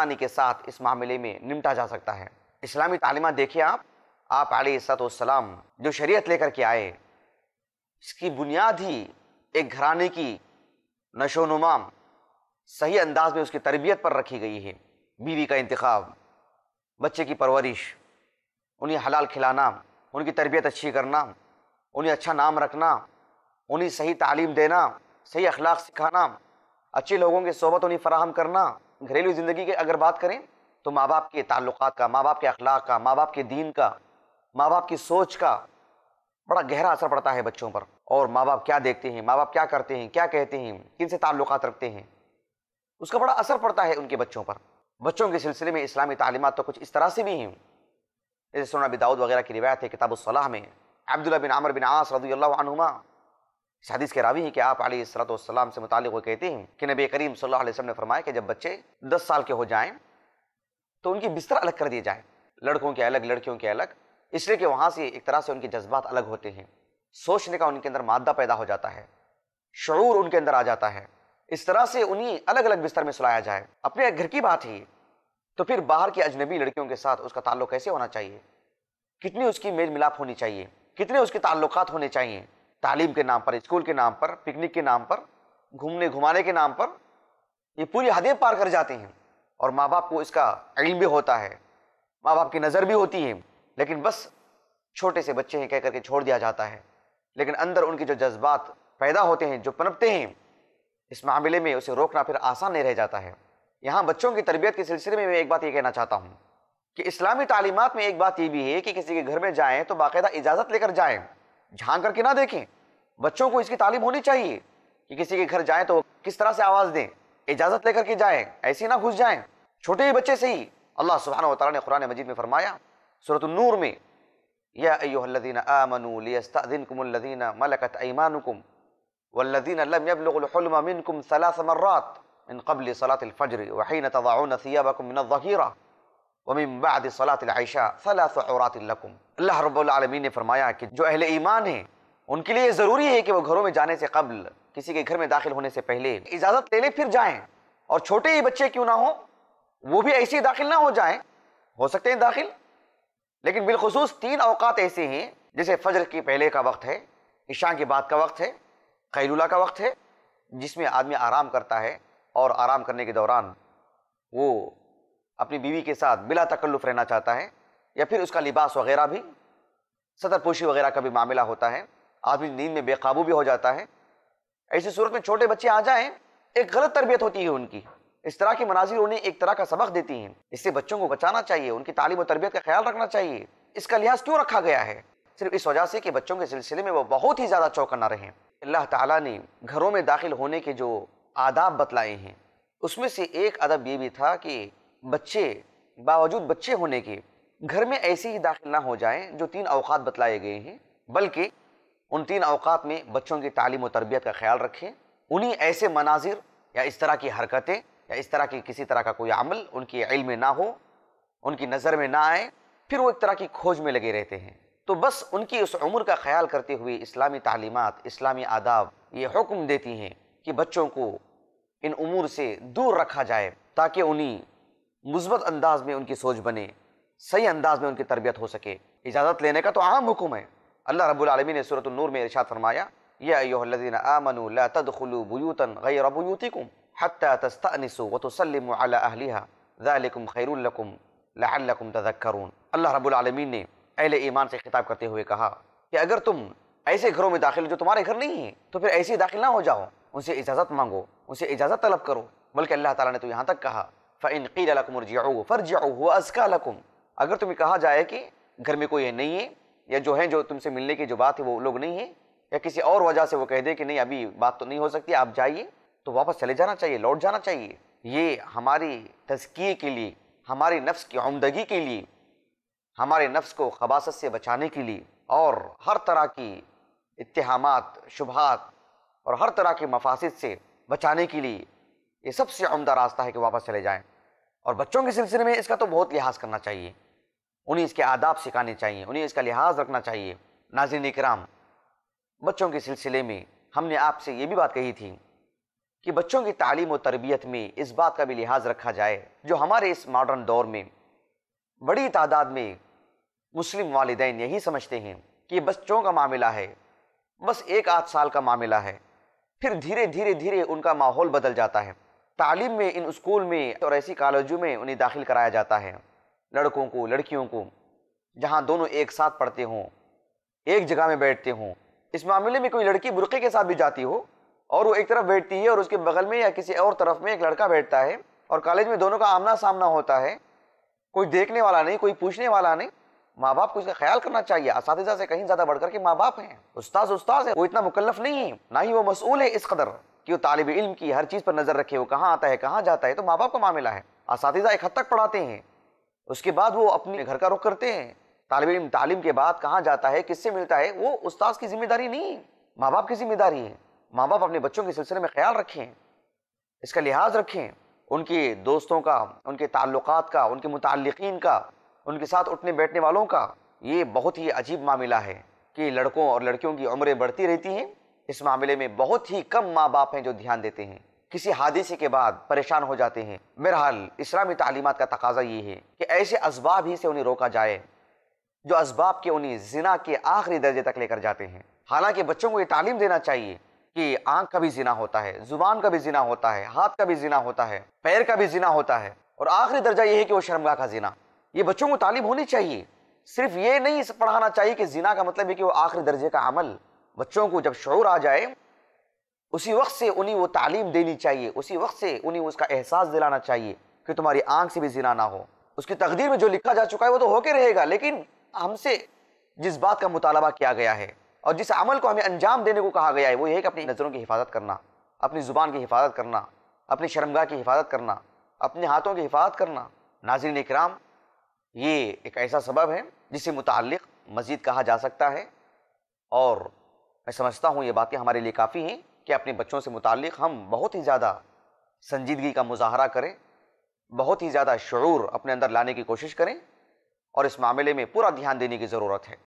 आसानी के साथ इस मामले में निपटा जा सकता है इस्लामी तालीमत देखिए आप आप आलतम जो शरीयत लेकर के आए इसकी बुनियाद ही एक घराने की नशो नुमा सही अंदाज में उसकी तरबियत पर रखी गई है बीवी का इंतखब बच्चे की परवरिश उन्हें हलाल खिलाना उनकी तरबियत अच्छी करना उन्हें अच्छा नाम रखना उन्हें सही तालीम देना सही अखलाक सिखाना अच्छे लोगों की सोबत उन्हें फराहम करना घरेलू ज़िंदगी की अगर बात करें तो माँ बाप के ताल्लुक का माँ बाप के अखलाक का माँ बाप के दीन का माँ बाप की सोच का बड़ा गहरा असर पड़ता है बच्चों पर और माँ बाप क्या देखते हैं माँ बाप क्या करते हैं क्या कहते हैं किन से ताल्लुक रखते हैं उसका बड़ा असर पड़ता है उनके बच्चों पर बच्चों के सिलसिले में इस्लामी तालीमत तो कुछ इस तरह से भी हैं जैसे सोना बिदाऊद वगैरह की रिवायत है किताब में अब्दुल्ला बिन आमर बिन आस रदी अल्लाह शादी के रावी हैं कि आप अली से मुतल वो कहते हैं कि नबी करीम सल्लल्लाहु अलैहि वसल्लम ने फरमाया कि जब बच्चे दस साल के हो जाएं तो उनकी बिस्तर अलग कर दिए जाए लड़कों के अलग लड़कियों के अलग इसलिए कि वहाँ से एक तरह से उनके जज्बात अलग होते हैं सोचने का उनके अंदर मादा पैदा हो जाता है शरूर उनके अंदर आ जाता है इस तरह से उन्हें अलग अलग बिस्तर में सुलाया जाए अपने घर की बात ही तो फिर बाहर की अजनबी लड़कियों के साथ उसका ताल्लुक कैसे होना चाहिए कितनी उसकी मेल मिलाप होनी चाहिए कितने उसके ताल्लुकात होने चाहिए तालीम के नाम पर स्कूल के नाम पर पिकनिक के नाम पर घूमने घुमाने के नाम पर ये पूरी हदें पार कर जाते हैं और माँ बाप को इसका इल्म भी होता है माँ बाप की नज़र भी होती है लेकिन बस छोटे से बच्चे हैं कह करके छोड़ दिया जाता है लेकिन अंदर उनके जो जज्बात पैदा होते हैं जो पनपते हैं इस मामले में उसे रोकना फिर आसान नहीं रह जाता है यहाँ बच्चों की तरबियत के सिलसिले में मैं एक बात ये कहना चाहता हूँ कि इस्लामी तालीमत में एक बात ये भी है कि किसी के घर में जाएँ तो बाकायदा इजाज़त लेकर जाएँ झांक करके ना देखें बच्चों को इसकी तालीम होनी चाहिए कि किसी के घर जाए तो किस तरह से आवाज़ दें इजाज़त लेकर के जाए ऐसे ना घुस जाए छोटे ही बच्चे से ही अल्लाह सुबहाना तला ने कुरान मजीद में फरमाया सूरत नूर में या यादीन आमनदीन मलकत ईमानकुम वल्लदीन लम सलासमर्रात इन कबल सलाफ़र वहीन तवाउन सियाबकुम मिन ज़हीरा वमिमबाद सलातला सलात औरतम अल्लाह रबालमीन ने फरमाया कि जो अहल ईमान हैं उनके लिए ज़रूरी है कि वो घरों में जाने से कबल किसी के घर में दाखिल होने से पहले इजाज़त ले लें फिर जाएँ और छोटे ही बच्चे क्यों ना हो वो भी ऐसे दाखिल ना हो जाएँ हो सकते हैं दाखिल लेकिन बिलखसूस तीन अवकात ऐसे हैं जैसे फजर के पहले का वक्त है ईशा के बाद का वक्त है खैलूला का वक्त है जिसमें आदमी आराम करता है और आराम करने के दौरान वो अपनी बीवी के साथ बिला तकल्लुफ रहना चाहता है या फिर उसका लिबास वगैरह भी सदरपोशी वगैरह का भी मामला होता है आदमी नींद में बेकाबू भी हो जाता है ऐसी सूरत में छोटे बच्चे आ जाएं एक गलत तरबियत होती है उनकी इस तरह की मनाजिर उन्हें एक तरह का सबक देती हैं इससे बच्चों को बचाना चाहिए उनकी तालीम और तरबियत का ख्याल रखना चाहिए इसका लिहाज क्यों रखा गया है सिर्फ इस वजह से कि बच्चों के सिलसिले में वो बहुत ही ज़्यादा चौकन्ना रहें अल्लाह ताला ने घरों में दाखिल होने के जो आदाब बतलाए हैं उसमें से एक अदब ये भी था कि बच्चे बावजूद बच्चे होने के घर में ऐसे ही दाखिल ना हो जाएं जो तीन अवकात बतलाए गए हैं बल्कि उन तीन अवकात में बच्चों की तालीम और तरबियत का ख्याल रखें उन्हीं ऐसे मनाजिर या इस तरह की हरकतें या इस तरह की किसी तरह का कोई अमल उनकी इल में ना हो उनकी नज़र में ना आए फिर वो एक तरह की खोज में लगे रहते हैं तो बस उनकी उस उम्र का ख्याल करते हुए इस्लामी तालीमत इस्लामी आदाब ये हुक्म देती हैं कि बच्चों को इन उमूर से दूर रखा जाए ताकि उन्हीं मुस्बत अंदाज में उनकी सोच बने सही अंदाज में उनकी तरबियत हो सके इजाज़त लेने का तो आम हुक्म है अल्लाह रबालमी ने सूरत नूर में इरशाद फरमाया यदीन आमनु लतदलूबूतन गैरबूतिकुम हतस्तनसुवतसलम अलिहाकुम खैरकुम लकुम तजक्रून अल्लाह रबालमीन ने अहले ईमान से खिताब करते हुए कहा कि अगर तुम ऐसे घरों में दाखिल जो तुम्हारे घर नहीं है तो फिर ऐसे दाखिल ना हो जाओ उनसे इजाज़त मांगो उनसे इजाज़त तलब करो बल्कि अल्लाह ताला ने तो यहाँ तक कहा फ़ैन क़ील लकुम रजाऊ फ़र्जाऊ हुआ अजका लकुम अगर तुम्हें कहा जाए कि घर में कोई नहीं है या जो है जो तुमसे मिलने की जो बात है वो लोग नहीं है या किसी और वजह से वो कह दे कि नहीं अभी बात तो नहीं हो सकती आप जाइए तो वापस चले जाना चाहिए लौट जाना चाहिए ये हमारी तजकिए के लिए हमारे नफ्स की आमदगी के लिए हमारे नफ्स को खबासत से बचाने के लिए और हर तरह की इत्तहामात शुबहत और हर तरह के मफासिद से बचाने के लिए ये सबसे उमदा रास्ता है कि वापस चले जाएं और बच्चों के सिलसिले में इसका तो बहुत लिहाज करना चाहिए उन्हें इसके आदाब सिखाने चाहिए उन्हें इसका लिहाज रखना चाहिए नाजिन कराम बच्चों के सिलसिले में हमने आपसे ये भी बात कही थी कि बच्चों की तालीम और तरबियत में इस बात का भी लिहाज रखा जाए जो हमारे इस मॉडर्न दौर में बड़ी तादाद में मुस्लिम वालदे यही समझते हैं कि बच्चों का मामला है बस एक आध साल का मामला है फिर धीरे धीरे धीरे उनका माहौल बदल जाता है तालीम में इन स्कूल में और ऐसी कॉलेजों में उन्हें दाखिल कराया जाता है लड़कों को लड़कियों को जहाँ दोनों एक साथ पढ़ते हों एक जगह में बैठते हों इस मामले में कोई लड़की बुरके के साथ भी जाती हो और वो एक तरफ बैठती है और उसके बगल में या किसी और तरफ में एक लड़का बैठता है और कॉलेज में दोनों का आमना सामना होता है कोई देखने वाला नहीं कोई पूछने वाला नहीं माँ बाप को इसका ख्याल करना चाहिए इस से कहीं ज़्यादा बढ़ के माँ बाप हैं उस्ताद उस्ताद है वो इतना मुकलफ नहीं है ना ही वो मसूल है इस कदर कि वो तालब इल्म की हर चीज़ पर नज़र रखे वो कहाँ आता है कहाँ जाता है तो माँ बाप का मामला है इस एक हद तक पढ़ाते हैं उसके बाद वो अपने घर का रुख करते हैं तालब इम तालीम के बाद कहाँ जाता है किससे मिलता है वो उस्ताद की जिम्मेदारी नहीं माँ बाप की जिम्मेदारी है माँ बाप अपने बच्चों के सिलसिले में ख्याल रखें इसका लिहाज रखें उनके दोस्तों का उनके ताल्लुक का उनके मुतिन का उनके साथ उठने बैठने वालों का ये बहुत ही अजीब मामला है कि लड़कों और लड़कियों की उम्रें बढ़ती रहती हैं इस मामले में बहुत ही कम माँ बाप हैं जो ध्यान देते हैं किसी हादिसे के बाद परेशान हो जाते हैं बहरहाल इस्लामी तालीमत का तकाजा ये है कि ऐसे इसबाब ही से उन्हें रोका जाए जो इसबाब के उन्हें जिना के आखिरी दर्जे तक लेकर जाते हैं हालांकि बच्चों को ये तालीम देना चाहिए कि आंख का भी जिना होता है जुबान का भी जिना होता है हाथ का भी जिना होता है पैर का भी जिना होता है और आखिरी दर्जा ये है कि वो शर्मगा का जिना ये बच्चों को तालीम होनी चाहिए सिर्फ ये नहीं पढ़ाना चाहिए कि जिना का मतलब है कि वो आखिरी दर्जे का अमल बच्चों को जब शुरू आ जाए उसी वक्त से उन्हें वो तालीम देनी चाहिए उसी वक्त से उन्हें उसका एहसास दिलाना चाहिए कि तुम्हारी आंख से भी जिना ना हो उसकी तकदीर में जो लिखा जा चुका है वो तो होके रहेगा लेकिन हमसे जिस बात का मुतालबा किया गया है और जिस अमल को हमें अंजाम देने को कहा गया है वो ये है कि अपनी नज़रों की हिफाजत करना अपनी ज़ुबान की हिफाजत करना अपनी शर्मगाह की हिफाजत करना अपने हाथों की हिफाजत करना नाजरन इक्राम ये एक ऐसा सबब है जिससे मुतल मज़ीद कहा जा सकता है और मैं समझता हूँ ये बातें हमारे लिए काफ़ी हैं कि अपने बच्चों से मुतक़ हम बहुत ही ज़्यादा संजीदगी का मुजाहरा करें बहुत ही ज़्यादा शुरू अपने अंदर लाने की कोशिश करें और इस मामले में पूरा ध्यान देने की ज़रूरत है